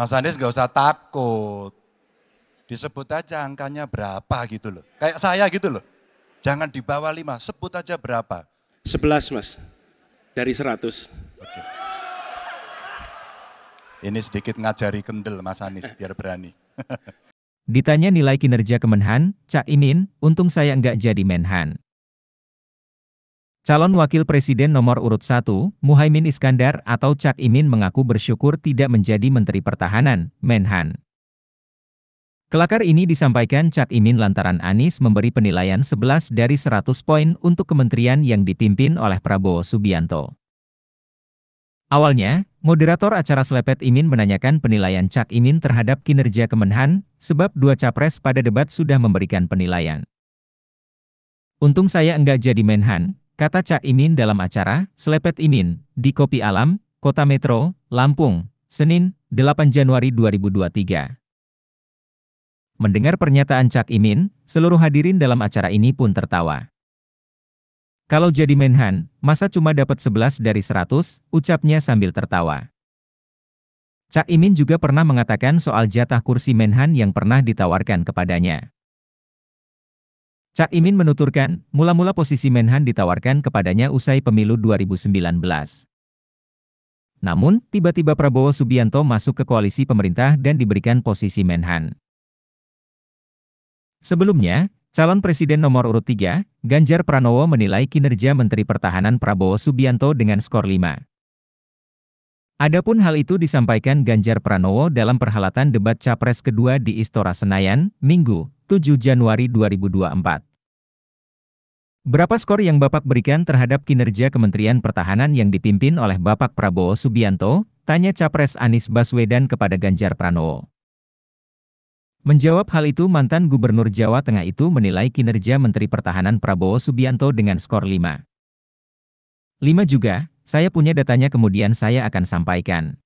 Mas Anies gak usah takut. Disebut aja angkanya berapa gitu loh. Kayak saya gitu loh. Jangan di bawah lima, sebut aja berapa. Sebelas mas, dari seratus. Oke. Ini sedikit ngajari kendel Mas Anies biar berani. Ditanya nilai kinerja Kemenhan, Cak Imin, untung saya nggak jadi Menhan. Calon Wakil Presiden nomor urut 1, Muhaimin Iskandar atau Cak Imin mengaku bersyukur tidak menjadi Menteri Pertahanan, Menhan. Kelakar ini disampaikan Cak Imin lantaran Anies memberi penilaian 11 dari 100 poin untuk kementerian yang dipimpin oleh Prabowo Subianto. Awalnya, moderator acara Selepet Imin menanyakan penilaian Cak Imin terhadap kinerja Kemenhan, sebab dua capres pada debat sudah memberikan penilaian. Untung saya enggak jadi Menhan, kata Cak Imin dalam acara Selepet Imin di Kopi Alam, Kota Metro, Lampung, Senin, 8 Januari 2023. Mendengar pernyataan Cak Imin, seluruh hadirin dalam acara ini pun tertawa. Kalau jadi Menhan, masa cuma dapat 11 dari 100, ucapnya sambil tertawa. Cak Imin juga pernah mengatakan soal jatah kursi Menhan yang pernah ditawarkan kepadanya. Cak Imin menuturkan, mula-mula posisi Menhan ditawarkan kepadanya usai pemilu 2019. Namun, tiba-tiba Prabowo Subianto masuk ke koalisi pemerintah dan diberikan posisi Menhan. Sebelumnya, calon presiden nomor urut 3, Ganjar Pranowo menilai kinerja Menteri Pertahanan Prabowo Subianto dengan skor 5. Adapun hal itu disampaikan Ganjar Pranowo dalam perhelatan debat Capres kedua di Istora Senayan, Minggu, 7 Januari 2024. Berapa skor yang Bapak berikan terhadap kinerja Kementerian Pertahanan yang dipimpin oleh Bapak Prabowo Subianto? Tanya Capres Anies Baswedan kepada Ganjar Pranowo. Menjawab hal itu, mantan Gubernur Jawa Tengah itu menilai kinerja Menteri Pertahanan Prabowo Subianto dengan skor 5. 5 juga, saya punya datanya kemudian saya akan sampaikan.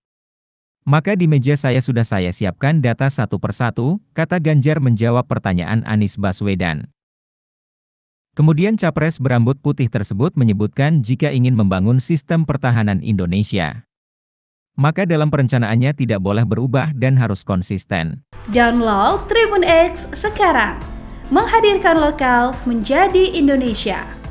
Maka di meja saya sudah saya siapkan data satu persatu, kata Ganjar menjawab pertanyaan Anies Baswedan. Kemudian capres berambut putih tersebut menyebutkan jika ingin membangun sistem pertahanan Indonesia. Maka dalam perencanaannya tidak boleh berubah dan harus konsisten. Download Tribun X sekarang. Menghadirkan lokal menjadi Indonesia.